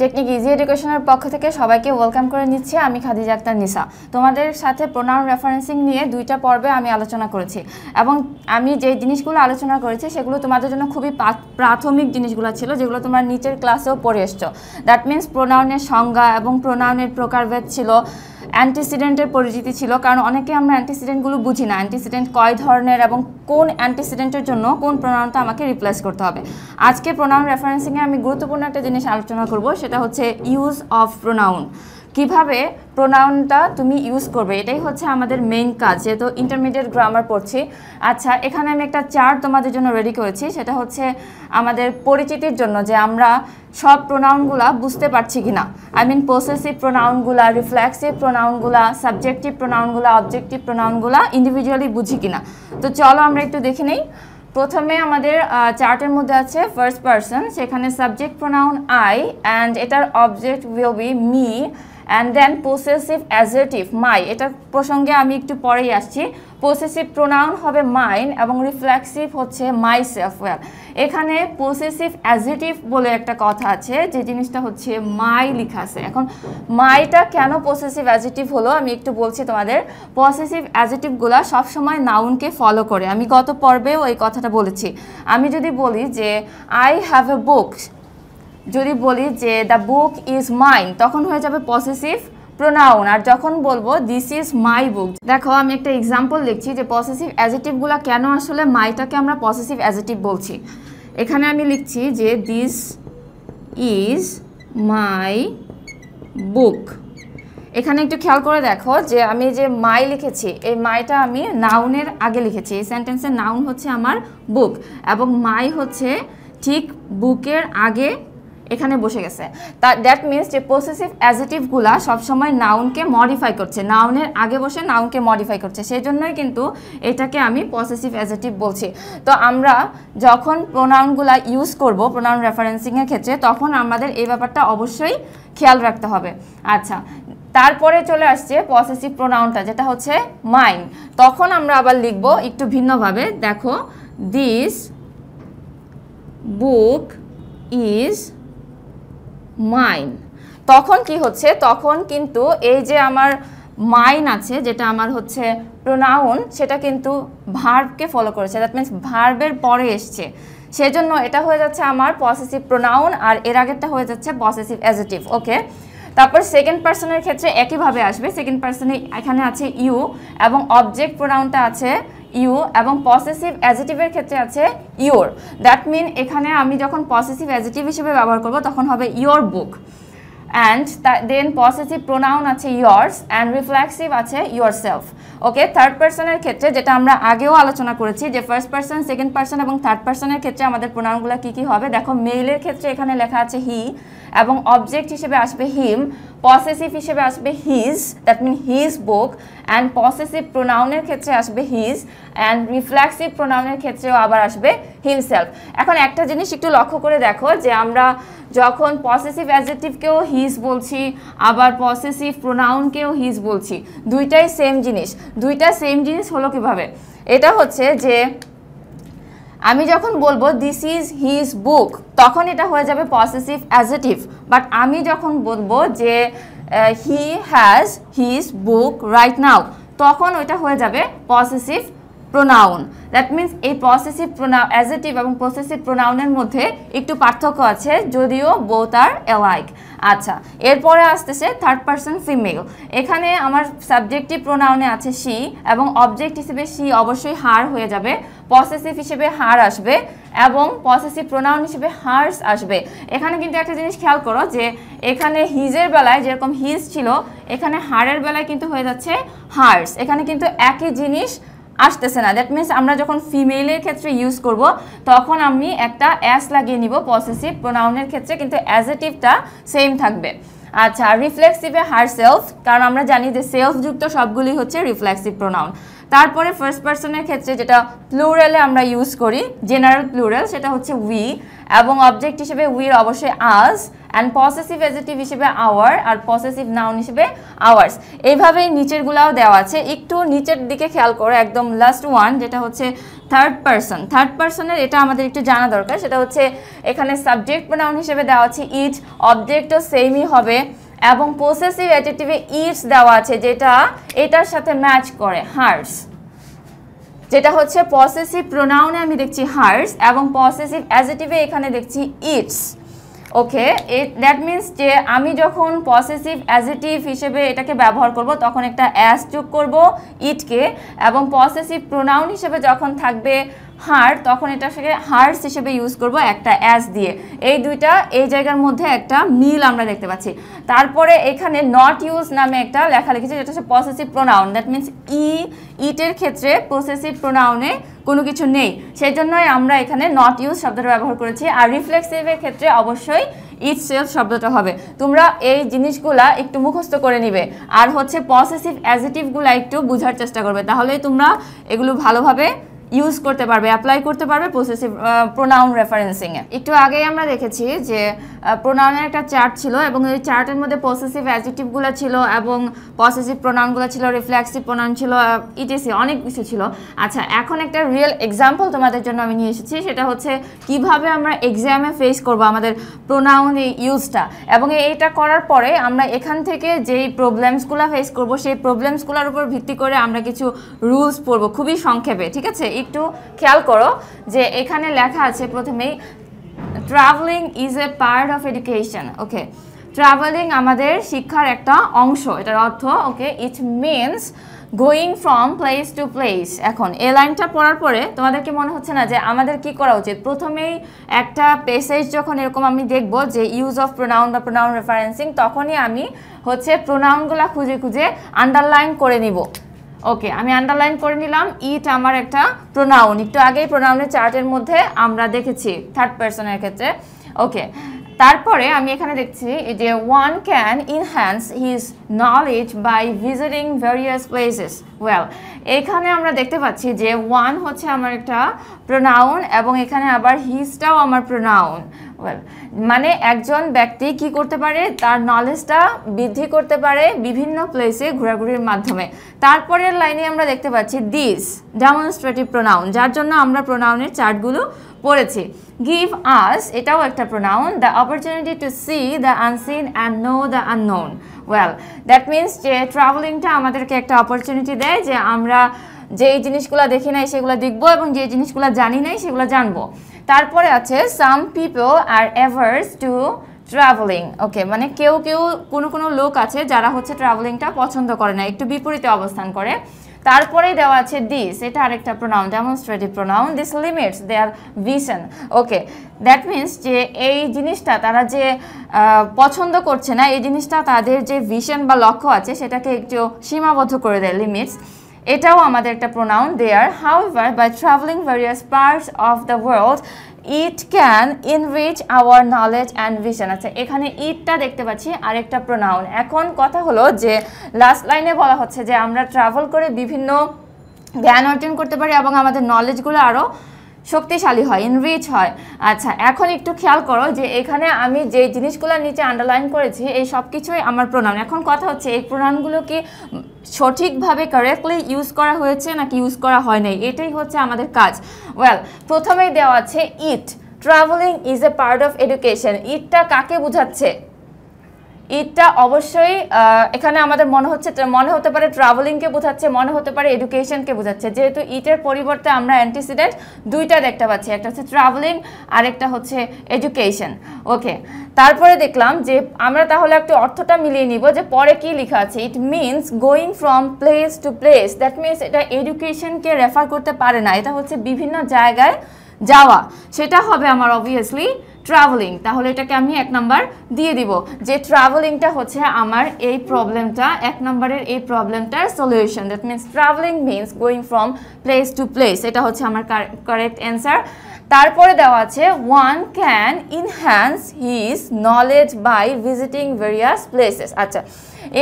Technique easy এডুকেশনের পক্ষ থেকে সবাইকে ওয়েলকাম করে নিচ্ছি আমি খাদিজা আক্তার নিসা তোমাদের সাথে প্রোনাউন রেফারেন্সিং নিয়ে দুইটা পর্বে আমি আলোচনা করেছি এবং আমি যে জিনিসগুলো আলোচনা করেছি সেগুলো তোমাদের জন্য খুবই প্রাথমিক জিনিসগুলো ছিল যেগুলো তোমরা নিচের ক্লাসেও পড়ে এসছো দ্যাট মিন্স প্রোনাউনের সংজ্ঞা এবং প্রোনাউনের প্রকারভেদ ছিল অ্যান্টিসিডেন্টের পরিচিতি ছিল কারণ অনেকে আমরা অ্যান্টিসিডেন্টগুলো বুঝি না অ্যান্টিসিডেন্ট কয় ধরনের এবং কোন অ্যান্টিসিডেন্টের জন্য কোন প্রণাউনটা আমাকে রিপ্লেস করতে হবে আজকে প্রোনাউন রেফারেন্সিংয়ে আমি গুরুত্বপূর্ণ একটা জিনিস আলোচনা করব সেটা হচ্ছে ইউজ অফ প্রোনাউন কিভাবে প্রোনাউনটা তুমি ইউজ করবে এটাই হচ্ছে আমাদের মেইন কাজ যেহেতু ইন্টারমিডিয়েট গ্রামার পড়ছি আচ্ছা এখানে আমি একটা চার্ট তোমাদের জন্য রেডি করেছি সেটা হচ্ছে আমাদের পরিচিতির জন্য যে আমরা সব প্রোনাউনগুলা বুঝতে পারছি কি না আই মিন প্রসেসিভ প্রোনাউনগুলা রিফ্লেক্সিভ প্রোনাউনগুলা সাবজেক্টিভ প্রোনাউনগুলা অবজেক্টিভ প্রোনাউনগুলা ইন্ডিভিজুয়ালি বুঝি কিনা তো চলো আমরা একটু দেখে নিই প্রথমে আমাদের চার্টের মধ্যে আছে ফার্স্ট পার্সন সেখানে সাবজেক্ট প্রোনাউন আই অ্যান্ড এটার object will be me and then possessive adjective my এটার প্রসঙ্গে আমি একটু পরেই আসছি পোসেসিভ প্রোনাউন হবে মাইন এবং রিফ্লেক্সিভ হচ্ছে মাই সেলফ ওয়েল এখানে পোসেসিভ অ্যাজেটিভ বলে একটা কথা আছে যে জিনিসটা হচ্ছে মাই লিখা আছে এখন মাইটা কেন পসেসিভ অ্যাজেটিভ হলো আমি একটু বলছি তোমাদের পসেসিভ অ্যাজেটিভগুলো সবসময় নাউনকে ফলো করে আমি গত পর্বেও এই কথাটা বলেছি আমি যদি বলি যে আই হ্যাভ এ বুক যদি বলি যে দ্য বুক ইজ মাইন তখন হয়ে যাবে পসেসিভ প্রোনাউন আর যখন বলবো দিস ইজ মাই বুক দেখো আমি একটা এক্সাম্পল লিখছি যে পসেসিভ অ্যাজেটিভগুলো কেন আসলে মাইটাকে আমরা পসেসিভ অ্যাজেটিভ বলছি এখানে আমি লিখছি যে দিস ইজ মাই বুক এখানে একটু খেয়াল করে দেখো যে আমি যে মাই লিখেছি এই মাইটা আমি নাউনের আগে লিখেছি এই সেন্টেন্সের নাউন হচ্ছে আমার বুক এবং মাই হচ্ছে ঠিক বুকের আগে এখানে বসে গেছে তা দ্যাট মিনস যে পসেসিভ অ্যাজেটিভগুলা সবসময় নাউনকে মডিফাই করছে নাউনের আগে বসে নাউনকে মডিফাই করছে সেই জন্যই কিন্তু এটাকে আমি পসেসিভ অ্যাজেটিভ বলছি তো আমরা যখন প্রোনাউনগুলা ইউজ করব প্রোনাউন রেফারেন্সিংয়ের ক্ষেত্রে তখন আমাদের এই ব্যাপারটা অবশ্যই খেয়াল রাখতে হবে আচ্ছা তারপরে চলে আসছে পসেসিভ প্রোনাউনটা যেটা হচ্ছে মাইন তখন আমরা আবার লিখব একটু ভিন্নভাবে দেখো দিস বুক ইজ মাইন তখন কি হচ্ছে তখন কিন্তু এই যে আমার মাইন আছে যেটা আমার হচ্ছে প্রোনাউন সেটা কিন্তু ভার্বকে ফলো করেছে দ্যাট মিন্স ভার্বের পরে এসছে সেজন্য এটা হয়ে যাচ্ছে আমার পসেসিভ প্রোনাউন আর এর আগেরটা হয়ে যাচ্ছে পসেসিভ অ্যাজেটিভ ওকে তারপর সেকেন্ড পার্সনের ক্ষেত্রে একইভাবে আসবে সেকেন্ড পার্সনে এখানে আছে ইউ এবং অবজেক্ট প্রোনাউনটা আছে ইউ এবং পসেসিভ অ্যাজিটিভের ক্ষেত্রে আছে ইয়োর দ্যাট মিন এখানে আমি যখন পসেসিভ অ্যাজিটিভ হিসেবে ব্যবহার করব তখন হবে your book and then possessive pronoun আছে ইয়ার্স অ্যান্ড রিফ্লেক্সিভ আছে ইয়োর সেলফ ওকে থার্ড পার্সনের ক্ষেত্রে যেটা আমরা আগেও আলোচনা করেছি যে ফার্স্ট পার্সন সেকেন্ড পার্সন এবং থার্ড পার্সনের ক্ষেত্রে আমাদের প্রোনাউনগুলো কী কী হবে দেখো মেইলের ক্ষেত্রে এখানে লেখা আছে হি এবং অবজেক্ট হিসেবে আসবে হিম পসেসিভ হিসেবে আসবে his that mean his book and possessive প্রোনাউনের ক্ষেত্রে আসবে হিজ অ্যান্ড রিফ্লেক্সিভ প্রোনাউনের ক্ষেত্রেও আবার আসবে হিমসেলফ এখন একটা জিনিস একটু লক্ষ্য করে দেখো যে আমরা যখন পসেসিভ অ্যাজেটিভকেও হি হিজ বলছি আবার পসেসিভ প্রোনাউনকেও হিজ বলছি দুইটাই সেম জিনিস দুইটা সেম জিনিস হলো কিভাবে এটা হচ্ছে যে আমি যখন বলবো দিস ইজ হিজ বুক তখন এটা হয়ে যাবে পসেসিভ অ্যাজেটিভ বাট আমি যখন বলবো যে he has his book right now তখন ওইটা হয়ে যাবে পসেসিভ প্রোনাউন দ্যাট মিন্স এই পসেসিভ প্রোনাউন অ্যাজেটিভ এবং পসেসিভ প্রোনাউনের মধ্যে একটু পার্থক্য আছে যদিও বোথ আর অ্যালাইক আচ্ছা এরপরে আসতেছে থার্ড পারসন ফিমেল এখানে আমার সাবজেক্টিভ প্রোনাউনে আছে সি এবং অবজেক্ট হিসেবে সি অবশ্যই হার হয়ে যাবে পসেসিভ হিসেবে হার আসবে এবং পসেসিভ প্রোনাউন হিসেবে হার্স আসবে এখানে কিন্তু একটা জিনিস খেয়াল করো যে এখানে হিজের বেলায় যেরকম হিজ ছিল এখানে হারের বেলায় কিন্তু হয়ে যাচ্ছে হার্স এখানে কিন্তু একই জিনিস আসতেছে না দ্যাট মিনস আমরা যখন ফিমেলের ক্ষেত্রে ইউজ করব তখন আমি একটা অ্যাস লাগিয়ে নিব পসেসিভ প্রোনাউনের ক্ষেত্রে কিন্তু অ্যাজেটিভটা সেম থাকবে আচ্ছা রিফ্লেক্সিভে হার সেলফ কারণ আমরা জানি যে সেলফ যুক্ত সবগুলি হচ্ছে রিফ্লেক্সিভ প্রোনাউন তারপরে ফার্স্ট পার্সনের ক্ষেত্রে যেটা প্লুরালে আমরা ইউজ করি জেনারেল প্লুরাল সেটা হচ্ছে উই এবং অবজেক্ট হিসেবে উইয়ের অবশ্যই আজ অ্যান্ড পসেসিভ এজেটিভ হিসেবে আওয়ার আর পসেসিভ নাউন হিসেবে আওয়ার্স এইভাবেই নিচেরগুলাও দেওয়া আছে একটু নিচের দিকে খেয়াল করো একদম লাস্ট ওয়ান যেটা হচ্ছে থার্ড পার্সন থার্ড পার্সনের এটা আমাদের একটু জানা দরকার সেটা হচ্ছে এখানে সাবজেক্ট নাউন হিসেবে দেওয়া আছে ইট অবজেক্টও সেমই হবে এবং পসেসিভ অ্যাডজেক্টিভে ইটস দেওয়া আছে যেটা এটার সাথে ম্যাচ করে হার্স যেটা হচ্ছে পসেসিভ প্রোনাউনে আমি দেখছি হার্স এবং পসেসিভ অ্যাজেটিভে এখানে দেখছি ইটস ওকে দ্যাট মিন্স যে আমি যখন পসেসিভ অ্যাজেটিভ হিসেবে এটাকে ব্যবহার করব তখন একটা অ্যাস যোগ করব ইটকে এবং পসেসিভ প্রোনাউন হিসেবে যখন থাকবে হার তখন এটাকে হার্স হিসেবে ইউজ করব একটা অ্যাস দিয়ে এই দুইটা এই জায়গার মধ্যে একটা মিল আমরা দেখতে পাচ্ছি তারপরে এখানে নট ইউজ নামে একটা লেখা লিখেছে যেটা হচ্ছে পসেসিভ প্রোনাউন দ্যাট মিনস ই ইটের ক্ষেত্রে পসেসিভ প্রোনাউনে কোনো কিছু নেই সেই জন্যই আমরা এখানে নট ইউজ শব্দটা ব্যবহার করেছি আর রিফ্লেক্সিভের ক্ষেত্রে অবশ্যই ইট সেলফ শব্দটা হবে তোমরা এই জিনিসগুলা একটু মুখস্থ করে নিবে আর হচ্ছে পসেসিভ অ্যাজিটিভগুলো একটু বোঝার চেষ্টা করবে তাহলেই তোমরা এগুলো ভালোভাবে ইউজ করতে পারবে অ্যাপ্লাই করতে পারবে পসেসিভ প্রোনাউন রেফারেন্সিংয়ে একটু আগেই আমরা দেখেছি যে প্রোনাউনের একটা চার্ট ছিল এবং ওই চার্টের মধ্যে পসেসিভ অ্যাজিটিভগুলো ছিল এবং পসেসিভ প্রোনাউনগুলো ছিল রিফ্লেক্সিভ প্রোনাউন ছিল ইটিসি অনেক কিছু ছিল আচ্ছা এখন একটা রিয়েল এক্সাম্পল তোমাদের জন্য আমি নিয়ে এসেছি সেটা হচ্ছে কিভাবে আমরা এক্সামে ফেস করব আমাদের প্রোনাউন ইউজটা এবং এইটা করার পরে আমরা এখান থেকে যেই প্রবলেমসগুলো ফেস করব সেই প্রবলেমসগুলোর উপর ভিত্তি করে আমরা কিছু রুলস পড়বো খুবই সংক্ষেপে ঠিক আছে একটু খেয়াল করো যে এখানে লেখা আছে প্রথমেই travelling is a part of education okay travelling আমাদের শিক্ষার একটা অংশ এটার অর্থ okay it means going from place to place এখন এ লাইনটা পড়ার পরে তোমাদেরকে মনে হচ্ছে না যে আমাদের কি করা উচিত প্রথমেই একটা পেসেজ যখন এরকম আমি দেখব যে ইউজ অফ প্রোনাউন বা প্রোনাউন রেফারেন্সিং তখনই আমি হচ্ছে প্রোনাউনগুলো খুঁজে খুঁজে আন্ডারলাইন করে নিব ওকে আমি আন্ডারলাইন করে নিলাম ইট আমার একটা প্রোনাউন একটু আগেই প্রোনাউনের চার্টের মধ্যে আমরা দেখেছি থার্ড পার্সনের ক্ষেত্রে ওকে তারপরে আমি এখানে দেখছি যে one can enhance his knowledge by visiting various places well এখানে আমরা দেখতে পাচ্ছি যে ওয়ান হচ্ছে আমার একটা প্রোনাউন এবং এখানে আবার হিজটাও আমার প্রোনাউন ওয়েল মানে একজন ব্যক্তি কি করতে পারে তার নলেজটা বৃদ্ধি করতে পারে বিভিন্ন প্লেসে ঘোরাঘুরির মাধ্যমে তারপরের লাইনে আমরা দেখতে পাচ্ছি দিস ডেমনস্ট্রেটিভ প্রোনাউন যার জন্য আমরা প্রোনাউনের চার্টগুলো পড়েছি গিভ আস এটাও একটা pronoun the opportunity to see the unseen and know the unknown well that means যে ট্রাভেলিংটা আমাদেরকে একটা অপরচুনিটি দেয় যে আমরা যেই জিনিসগুলো দেখি নাই সেগুলো দেখব এবং যে জিনিসগুলো জানি নাই সেগুলো জানবো তারপরে আছে some people are averse to travelling okay মানে কেউ কেউ কোনো কোনো লোক আছে যারা হচ্ছে ট্রাভেলিংটা পছন্দ করে না একটু বিপরীতে অবস্থান করে তারপরেই দেওয়া আছে দিস এটা আরেকটা pronoun demonstrative pronoun this limits their vision okay that means যে এই জিনিসটা তারা যে পছন্দ করছে না এই জিনিসটা তাদের যে ভিশন বা লক্ষ্য আছে সেটাকে একটু সীমাবদ্ধ করে দেয় লিমিটস এটাও আমাদের একটা pronoun their however by travelling various parts of the world it can enrich our knowledge and vision আচ্ছা এখানে ইটটা দেখতে পাচ্ছি আরেকটা প্রোনাউন এখন কথা হলো যে লাস্ট লাইনে বলা হচ্ছে যে আমরা ট্রাভেল করে বিভিন্ন জ্ঞান অর্জন করতে পারি এবং আমাদের নলেজগুলো আরও শক্তিশালী হয় ইনরিচ হয় আচ্ছা এখন একটু খেয়াল করো যে এখানে আমি যে জিনিসগুলোর নিচে আন্ডারলাইন করেছি এই সব কিছুই আমার প্রণাম এখন কথা হচ্ছে এই প্রণামগুলো কি সঠিকভাবে কারেক্টলি ইউজ করা হয়েছে নাকি ইউজ করা হয় নাই এটাই হচ্ছে আমাদের কাজ ওয়েল প্রথমেই দেওয়া আছে it travelling is a part of education ইটটা কাকে বোঝাচ্ছে ঈদটা অবশ্যই এখানে আমাদের মনে হচ্ছে মনে হতে পারে ট্রাভেলিংকে বোঝাচ্ছে মনে হতে পারে এডুকেশনকে বোঝাচ্ছে যেহেতু ইটের পরিবর্তে আমরা অ্যান্টিসিডেন্ট দুইটা দেখতে পাচ্ছি একটা হচ্ছে ট্রাভেলিং আরেকটা হচ্ছে এডুকেশন ওকে তারপরে দেখলাম যে আমরা তাহলে একটা অর্থটা মিলিয়ে নিব যে পরে কি লেখা আছে it means going from place to place that means এটা এডুকেশনকে রেফার করতে পারে না এটা হচ্ছে বিভিন্ন জায়গায় যাওয়া সেটা হবে আমার অবভিয়াসলি ট্রাভেলিং তাহলে এটাকে আমি এক নাম্বার দিয়ে দিব যে ট্রাভেলিংটা হচ্ছে আমার এই প্রবলেমটা এক নাম্বারের এই প্রবলেমটার solution that means travelling means going from place to place এটা হচ্ছে আমার কারেক্ট অ্যান্সার তারপরে দেওয়া আছে one can enhance his knowledge by visiting various places আচ্ছা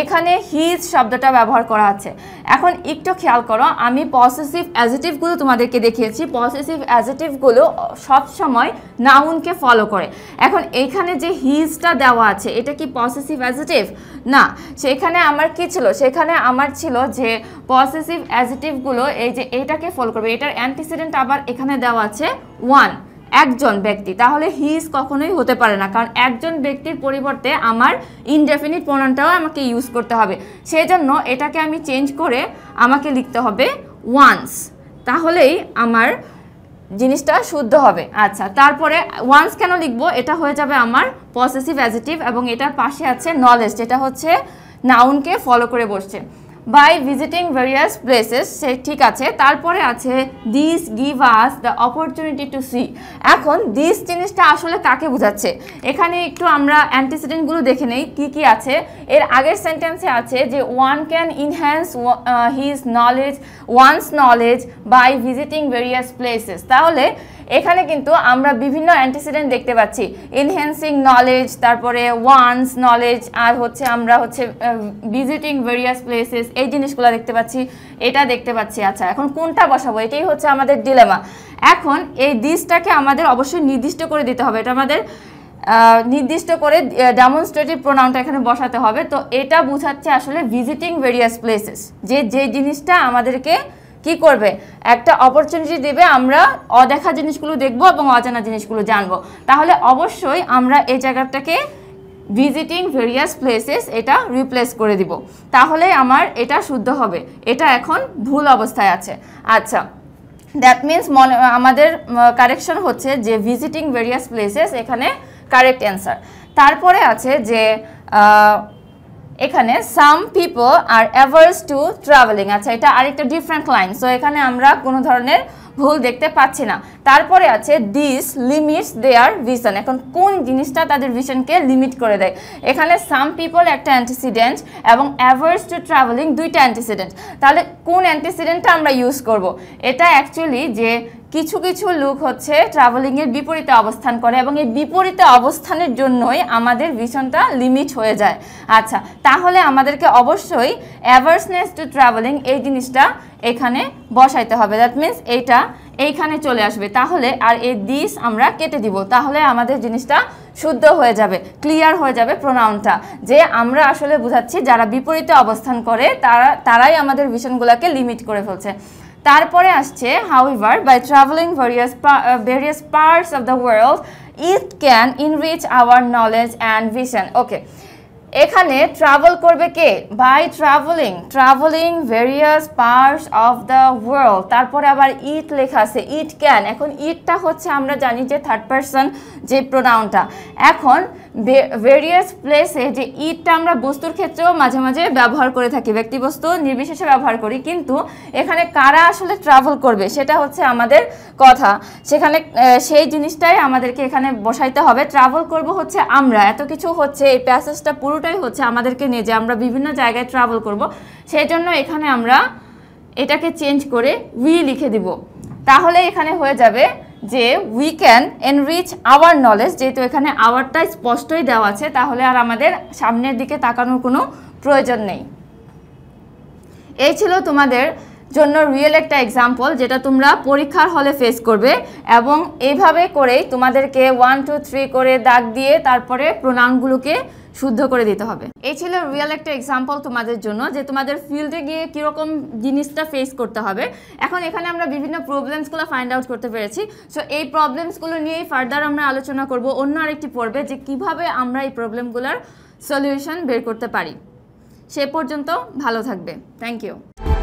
এখানে হিজ শব্দটা ব্যবহার করা আছে এখন একটু খেয়াল করো আমি পসেসিভ অ্যাজিটিভগুলো তোমাদেরকে দেখিয়েছি পসেসিভ অ্যাজিটিভগুলো সবসময় নাউনকে ফলো করে এখন এখানে যে হিজটা দেওয়া আছে এটা কি পসেসিভ অ্যাজিটিভ না সেখানে আমার কি ছিল সেখানে আমার ছিল যে পসেসিভ অ্যাজিটিভগুলো এই যে এটাকে ফলো করবে এটার অ্যান্টিসিডেন্ট আবার এখানে দেওয়া আছে ওয়ান একজন ব্যক্তি তাহলে হিজ কখনোই হতে পারে না কারণ একজন ব্যক্তির পরিবর্তে আমার ইনডেফিনিট প্রণানটাও আমাকে ইউজ করতে হবে সেই জন্য এটাকে আমি চেঞ্জ করে আমাকে লিখতে হবে ওয়ান্স তাহলেই আমার জিনিসটা শুদ্ধ হবে আচ্ছা তারপরে ওয়ান্স কেন লিখব এটা হয়ে যাবে আমার পসেসিভ অ্যাজিটিভ এবং এটার পাশে আছে নলেজ যেটা হচ্ছে নাউনকে ফলো করে বসছে বাই ভিজিটিং ভেরিয়াস প্লেসেস সে ঠিক আছে তারপরে আছে this give us the opportunity to see এখন দিস জিনিসটা আসলে কাকে বোঝাচ্ছে এখানে একটু আমরা অ্যান্টিসিডেন্টগুলো দেখে নেই কী কী আছে এর আগের সেন্টেন্সে আছে যে one can enhance his knowledge one's knowledge by visiting various places তাহলে এখানে কিন্তু আমরা বিভিন্ন অ্যান্টিসিডেন্ট দেখতে পাচ্ছি ইনহেন্সিং নলেজ তারপরে ওয়ান্স নলেজ আর হচ্ছে আমরা হচ্ছে ভিজিটিং ভেরিয়াস প্লেসেস এই জিনিসগুলো দেখতে পাচ্ছি এটা দেখতে পাচ্ছি আচ্ছা এখন কোনটা বসাবো এটাই হচ্ছে আমাদের ডিলেমা এখন এই দিসটাকে আমাদের অবশ্যই নির্দিষ্ট করে দিতে হবে এটা আমাদের নির্দিষ্ট করে ডেমনস্ট্রেটিভ প্রোনাউনটা এখানে বসাতে হবে তো এটা বোঝাচ্ছে আসলে ভিজিটিং ভেরিয়াস প্লেসেস যে যে জিনিসটা আমাদেরকে কি করবে একটা অপরচুনিটি দেবে আমরা অদেখা জিনিসগুলো দেখব এবং অজানা জিনিসগুলো জানব তাহলে অবশ্যই আমরা এই জায়গাটাকে ভিজিটিং ভেরিয়াস প্লেসেস এটা রিপ্লেস করে দিব তাহলে আমার এটা শুদ্ধ হবে এটা এখন ভুল অবস্থায় আছে আচ্ছা দ্যাট মিন্স মনে আমাদের কারেকশন হচ্ছে যে ভিজিটিং ভেরিয়াস প্লেসেস এখানে কারেক্ট অ্যান্সার তারপরে আছে যে এখানে some people are averse to travelling আচ্ছা এটা আরেকটা ডিফারেন্ট লাইন সো এখানে আমরা কোনো ধরনের ভুল দেখতে পাচ্ছি না তারপরে আছে দিস লিমিটস দেয়ার ভিশন এখন কোন জিনিসটা তাদের ভিশনকে লিমিট করে দেয় এখানে সাম পিপল একটা অ্যান্টিসিডেন্ট এবং অ্যাভার্স টু ট্রাভেলিং দুইটা অ্যান্টিসিডেন্ট তাহলে কোন অ্যান্টিসিডেন্টটা আমরা ইউজ করব। এটা অ্যাকচুয়ালি যে কিছু কিছু লোক হচ্ছে ট্রাভেলিংয়ের বিপরীতে অবস্থান করে এবং এই বিপরীতে অবস্থানের জন্যই আমাদের ভিশনটা লিমিট হয়ে যায় আচ্ছা তাহলে আমাদেরকে অবশ্যই অ্যাভার্সনেস টু ট্রাভেলিং এই জিনিসটা এখানে বসাইতে হবে দ্যাট মিন্স এইটা এইখানে চলে আসবে তাহলে আর এই দিস আমরা কেটে দিব তাহলে আমাদের জিনিসটা শুদ্ধ হয়ে যাবে ক্লিয়ার হয়ে যাবে প্রোনাউনটা যে আমরা আসলে বুঝাচ্ছি যারা বিপরীতে অবস্থান করে তারা তারাই আমাদের ভিশনগুলোকে লিমিট করে ফেলছে তারপরে আসছে however by travelling various various parts of the world it can enrich our knowledge and vision okay এখানে ট্রাভেল করবে কে by travelling travelling various parts of the world তারপরে আবার ইট লেখা আছে ইট ক্যান এখন ইটটা হচ্ছে আমরা জানি যে থার্ড পারসন যে প্রোনাউনটা এখন ভেরিয়াস প্লেসে যে ইটটা আমরা বস্তুর ক্ষেত্রেও মাঝে মাঝে ব্যবহার করে থাকি ব্যক্তিবস্তু নির্বিশেষে ব্যবহার করি কিন্তু এখানে কারা আসলে ট্রাভেল করবে সেটা হচ্ছে আমাদের কথা সেখানে সেই জিনিসটাই আমাদেরকে এখানে বসাইতে হবে ট্রাভেল করব হচ্ছে আমরা এত কিছু হচ্ছে এই প্যাসেজটা পুরো গন্তব্যটাই হচ্ছে আমাদেরকে নিয়ে যে আমরা বিভিন্ন জায়গায় ট্রাভেল করব। সেই জন্য এখানে আমরা এটাকে চেঞ্জ করে উই লিখে দিব তাহলে এখানে হয়ে যাবে যে we can enrich our knowledge যেহেতু এখানে আওয়ারটা স্পষ্টই দেওয়া আছে তাহলে আর আমাদের সামনের দিকে তাকানোর কোনো প্রয়োজন নেই এই ছিল তোমাদের জন্য রিয়েল একটা এক্সাম্পল যেটা তোমরা পরীক্ষার হলে ফেস করবে এবং এভাবে করেই তোমাদেরকে ওয়ান টু থ্রি করে দাগ দিয়ে তারপরে প্রণাঙ্গগুলোকে শুদ্ধ করে দিতে হবে এই ছিল রিয়েল একটা এক্সাম্পল তোমাদের জন্য যে তোমাদের ফিল্ডে গিয়ে কীরকম জিনিসটা ফেস করতে হবে এখন এখানে আমরা বিভিন্ন প্রবলেমসগুলো ফাইন্ড আউট করতে পেরেছি সো এই প্রবলেমসগুলো নিয়েই ফার্দার আমরা আলোচনা করব অন্য আরেকটি পর্বে যে কিভাবে আমরা এই প্রবলেমগুলোর সলিউশন বের করতে পারি সে পর্যন্ত ভালো থাকবে থ্যাংক ইউ